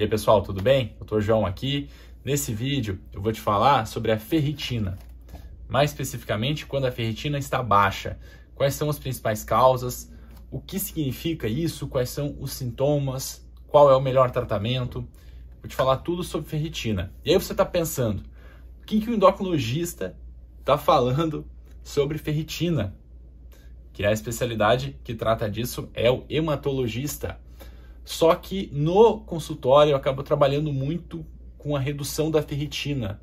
E aí pessoal, tudo bem? Dr. João aqui. Nesse vídeo eu vou te falar sobre a ferritina, mais especificamente quando a ferritina está baixa. Quais são as principais causas? O que significa isso? Quais são os sintomas? Qual é o melhor tratamento? Vou te falar tudo sobre ferritina. E aí você está pensando, o que, que o endocrinologista está falando sobre ferritina? Que é a especialidade que trata disso é o hematologista. Só que no consultório eu acabo trabalhando muito com a redução da ferritina,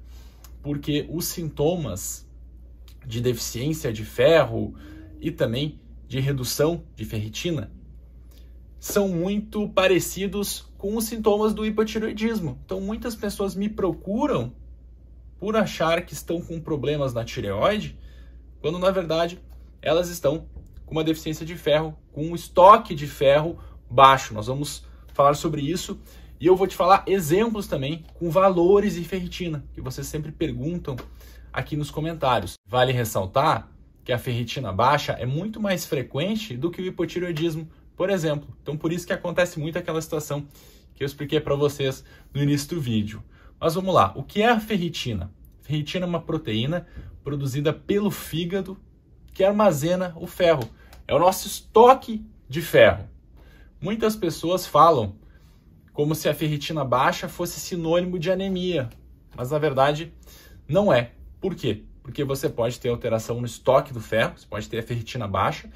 porque os sintomas de deficiência de ferro e também de redução de ferritina são muito parecidos com os sintomas do hipotireoidismo. Então muitas pessoas me procuram por achar que estão com problemas na tireoide, quando na verdade elas estão com uma deficiência de ferro, com um estoque de ferro baixo. Nós vamos falar sobre isso e eu vou te falar exemplos também com valores de ferritina, que vocês sempre perguntam aqui nos comentários. Vale ressaltar que a ferritina baixa é muito mais frequente do que o hipotireoidismo, por exemplo. Então, por isso que acontece muito aquela situação que eu expliquei para vocês no início do vídeo. Mas vamos lá, o que é a ferritina? A ferritina é uma proteína produzida pelo fígado que armazena o ferro. É o nosso estoque de ferro. Muitas pessoas falam como se a ferritina baixa fosse sinônimo de anemia, mas na verdade não é. Por quê? Porque você pode ter alteração no estoque do ferro, você pode ter a ferritina baixa,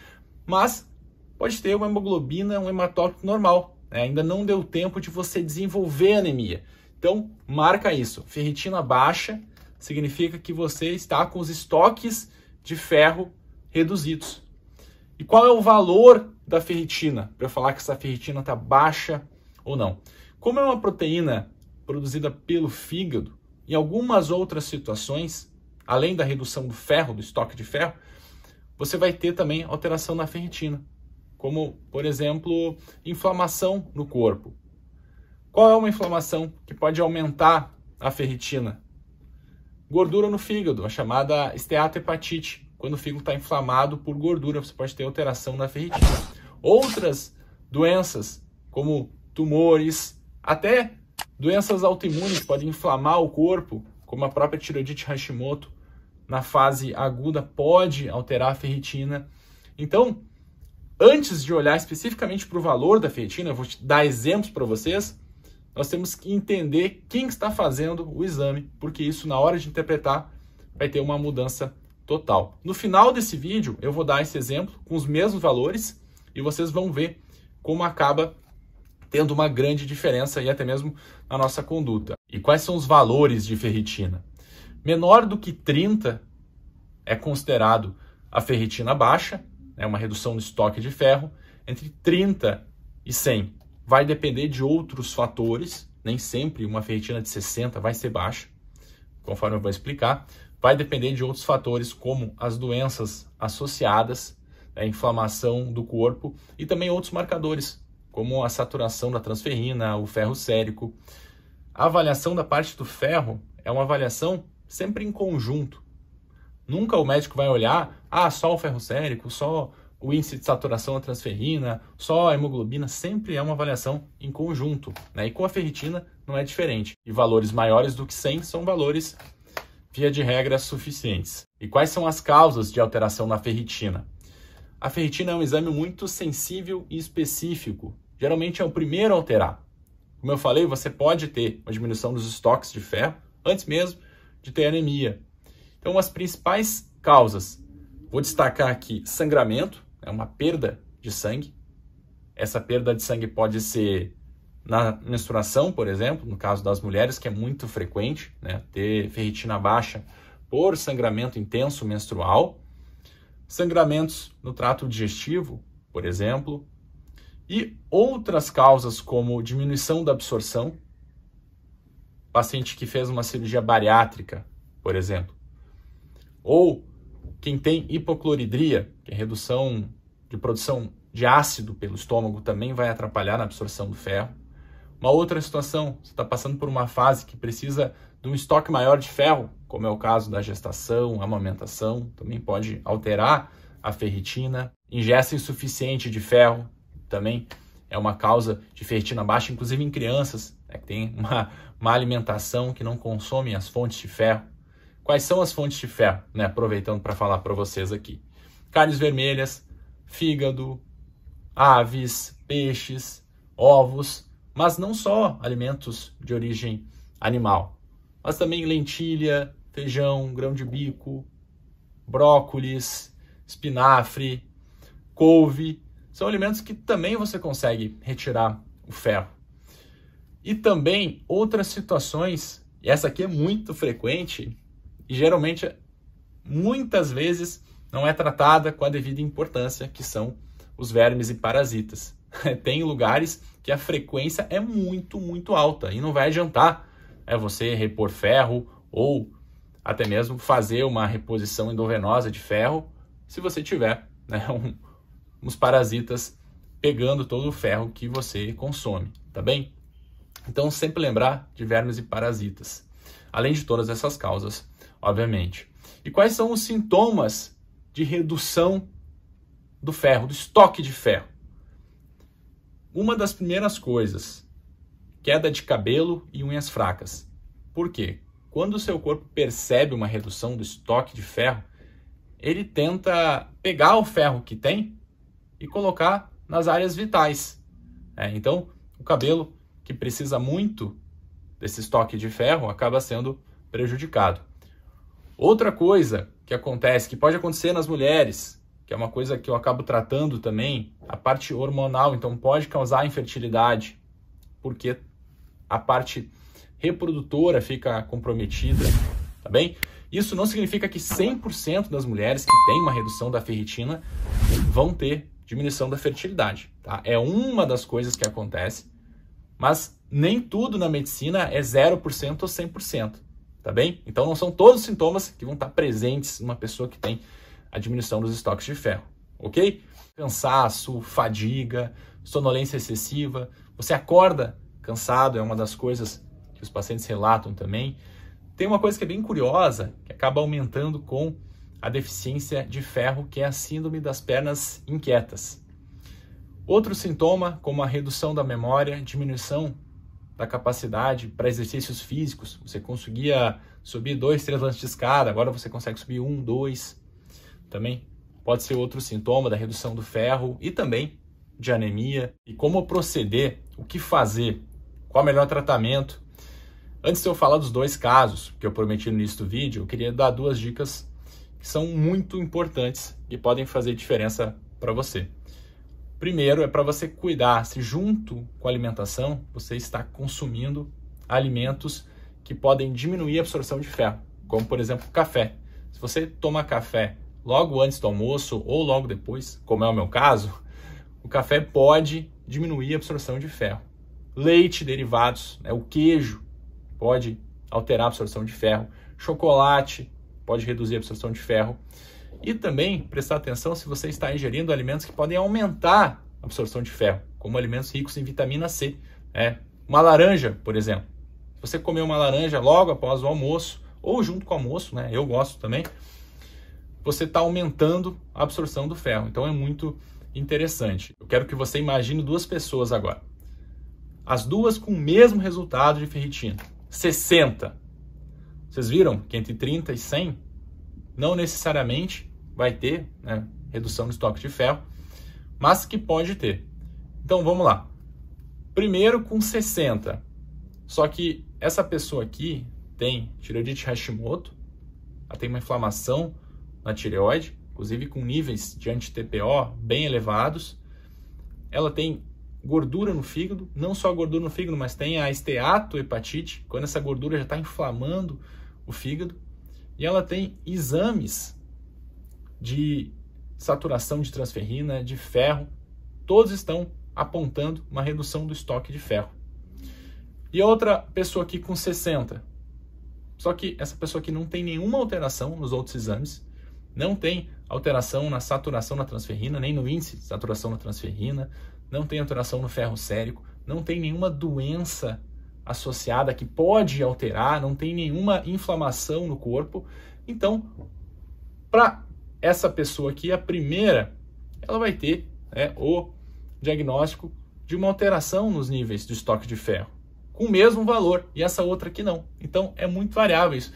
mas pode ter uma hemoglobina, um hematócrito normal. Né? Ainda não deu tempo de você desenvolver anemia. Então, marca isso. Ferritina baixa significa que você está com os estoques de ferro reduzidos. E qual é o valor da ferritina para falar que essa ferritina está baixa ou não? Como é uma proteína produzida pelo fígado, em algumas outras situações, além da redução do ferro, do estoque de ferro, você vai ter também alteração na ferritina, como, por exemplo, inflamação no corpo. Qual é uma inflamação que pode aumentar a ferritina? Gordura no fígado, a chamada esteatohepatite quando o fígado está inflamado por gordura, você pode ter alteração na ferritina. Outras doenças, como tumores, até doenças autoimunes, podem inflamar o corpo, como a própria tiroidite Hashimoto, na fase aguda, pode alterar a ferritina. Então, antes de olhar especificamente para o valor da ferritina, eu vou dar exemplos para vocês, nós temos que entender quem está fazendo o exame, porque isso, na hora de interpretar, vai ter uma mudança total. No final desse vídeo, eu vou dar esse exemplo com os mesmos valores e vocês vão ver como acaba tendo uma grande diferença e até mesmo na nossa conduta. E quais são os valores de ferritina? Menor do que 30 é considerado a ferritina baixa, né, uma redução no estoque de ferro. Entre 30 e 100 vai depender de outros fatores, nem sempre uma ferritina de 60 vai ser baixa, conforme eu vou explicar, vai depender de outros fatores, como as doenças associadas, a inflamação do corpo e também outros marcadores, como a saturação da transferrina, o ferro sérico. A avaliação da parte do ferro é uma avaliação sempre em conjunto. Nunca o médico vai olhar, ah, só o ferro sérico, só o índice de saturação da transferrina, só a hemoglobina, sempre é uma avaliação em conjunto. Né? E com a ferritina não é diferente. E valores maiores do que 100 são valores via de regra, suficientes. E quais são as causas de alteração na ferritina? A ferritina é um exame muito sensível e específico. Geralmente é o primeiro a alterar. Como eu falei, você pode ter uma diminuição dos estoques de ferro antes mesmo de ter anemia. Então, as principais causas, vou destacar aqui sangramento, é uma perda de sangue. Essa perda de sangue pode ser na menstruação, por exemplo, no caso das mulheres, que é muito frequente, né, ter ferritina baixa por sangramento intenso menstrual, sangramentos no trato digestivo, por exemplo, e outras causas como diminuição da absorção, paciente que fez uma cirurgia bariátrica, por exemplo, ou quem tem hipocloridria, que é redução de produção de ácido pelo estômago, também vai atrapalhar na absorção do ferro. Uma outra situação, você está passando por uma fase que precisa de um estoque maior de ferro, como é o caso da gestação, amamentação, também pode alterar a ferritina. Ingesta insuficiente de ferro também é uma causa de ferritina baixa, inclusive em crianças, né, que tem uma, uma alimentação que não consomem as fontes de ferro. Quais são as fontes de ferro? Né? Aproveitando para falar para vocês aqui. Carnes vermelhas, fígado, aves, peixes, ovos, mas não só alimentos de origem animal, mas também lentilha, feijão, grão de bico, brócolis, espinafre, couve, são alimentos que também você consegue retirar o ferro. E também outras situações, e essa aqui é muito frequente, e geralmente muitas vezes não é tratada com a devida importância, que são os vermes e parasitas. tem lugares que a frequência é muito, muito alta e não vai adiantar é você repor ferro ou até mesmo fazer uma reposição endovenosa de ferro se você tiver né, um, uns parasitas pegando todo o ferro que você consome, tá bem? Então, sempre lembrar de vermes e parasitas, além de todas essas causas, obviamente. E quais são os sintomas de redução do ferro, do estoque de ferro? Uma das primeiras coisas, queda de cabelo e unhas fracas. Por quê? Quando o seu corpo percebe uma redução do estoque de ferro, ele tenta pegar o ferro que tem e colocar nas áreas vitais. É, então, o cabelo que precisa muito desse estoque de ferro acaba sendo prejudicado. Outra coisa que acontece, que pode acontecer nas mulheres, que é uma coisa que eu acabo tratando também, a parte hormonal, então pode causar infertilidade, porque a parte reprodutora fica comprometida, tá bem? Isso não significa que 100% das mulheres que têm uma redução da ferritina vão ter diminuição da fertilidade, tá? É uma das coisas que acontece, mas nem tudo na medicina é 0% ou 100%, tá bem? Então não são todos os sintomas que vão estar presentes numa pessoa que tem a diminuição dos estoques de ferro, ok? Cansaço, fadiga, sonolência excessiva, você acorda cansado, é uma das coisas que os pacientes relatam também. Tem uma coisa que é bem curiosa, que acaba aumentando com a deficiência de ferro, que é a síndrome das pernas inquietas. Outro sintoma, como a redução da memória, diminuição da capacidade para exercícios físicos. Você conseguia subir dois, três lances de escada, agora você consegue subir um, dois também pode ser outro sintoma da redução do ferro e também de anemia. E como proceder, o que fazer, qual o melhor tratamento. Antes de eu falar dos dois casos que eu prometi no início do vídeo, eu queria dar duas dicas que são muito importantes e podem fazer diferença para você. Primeiro é para você cuidar se junto com a alimentação você está consumindo alimentos que podem diminuir a absorção de ferro, como por exemplo café. Se você toma café logo antes do almoço ou logo depois, como é o meu caso, o café pode diminuir a absorção de ferro. Leite, derivados, né, o queijo pode alterar a absorção de ferro. Chocolate pode reduzir a absorção de ferro. E também prestar atenção se você está ingerindo alimentos que podem aumentar a absorção de ferro, como alimentos ricos em vitamina C. Né? Uma laranja, por exemplo. Se você comer uma laranja logo após o almoço, ou junto com o almoço, né? Eu gosto também você está aumentando a absorção do ferro. Então é muito interessante. Eu quero que você imagine duas pessoas agora. As duas com o mesmo resultado de ferritina, 60. Vocês viram que entre 30 e 100 não necessariamente vai ter né, redução no estoque de ferro, mas que pode ter. Então vamos lá. Primeiro com 60. Só que essa pessoa aqui tem tiradite Hashimoto, ela tem uma inflamação na tireoide, inclusive com níveis de anti-TPO bem elevados. Ela tem gordura no fígado, não só gordura no fígado, mas tem a esteatohepatite, quando essa gordura já está inflamando o fígado. E ela tem exames de saturação de transferrina, de ferro, todos estão apontando uma redução do estoque de ferro. E outra pessoa aqui com 60. Só que essa pessoa aqui não tem nenhuma alteração nos outros exames, não tem alteração na saturação na transferrina, nem no índice de saturação na transferrina, não tem alteração no ferro sérico, não tem nenhuma doença associada que pode alterar, não tem nenhuma inflamação no corpo. Então, para essa pessoa aqui, a primeira, ela vai ter né, o diagnóstico de uma alteração nos níveis do estoque de ferro, com o mesmo valor, e essa outra aqui não. Então, é muito variável isso.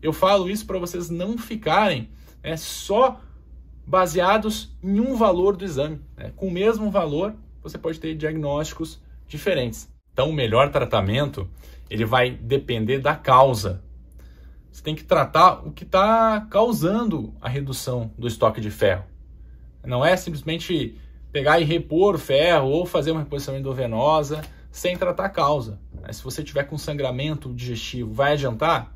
Eu falo isso para vocês não ficarem é só baseados em um valor do exame. Né? Com o mesmo valor, você pode ter diagnósticos diferentes. Então, o melhor tratamento ele vai depender da causa. Você tem que tratar o que está causando a redução do estoque de ferro. Não é simplesmente pegar e repor o ferro ou fazer uma reposição endovenosa sem tratar a causa. Né? Se você tiver com sangramento digestivo, vai adiantar?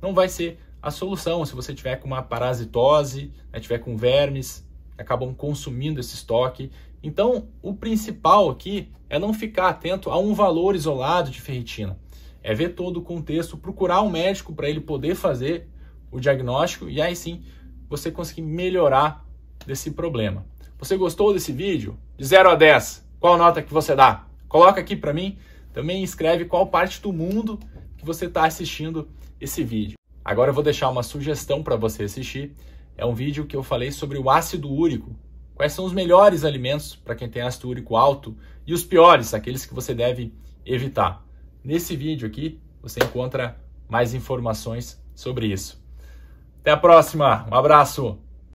Não vai ser a solução se você tiver com uma parasitose, né, tiver com vermes, acabam consumindo esse estoque. Então, o principal aqui é não ficar atento a um valor isolado de ferritina. É ver todo o contexto, procurar um médico para ele poder fazer o diagnóstico e aí sim você conseguir melhorar desse problema. Você gostou desse vídeo? De 0 a 10, qual nota que você dá? Coloca aqui para mim. Também escreve qual parte do mundo que você está assistindo esse vídeo. Agora eu vou deixar uma sugestão para você assistir. É um vídeo que eu falei sobre o ácido úrico. Quais são os melhores alimentos para quem tem ácido úrico alto e os piores, aqueles que você deve evitar. Nesse vídeo aqui você encontra mais informações sobre isso. Até a próxima, um abraço!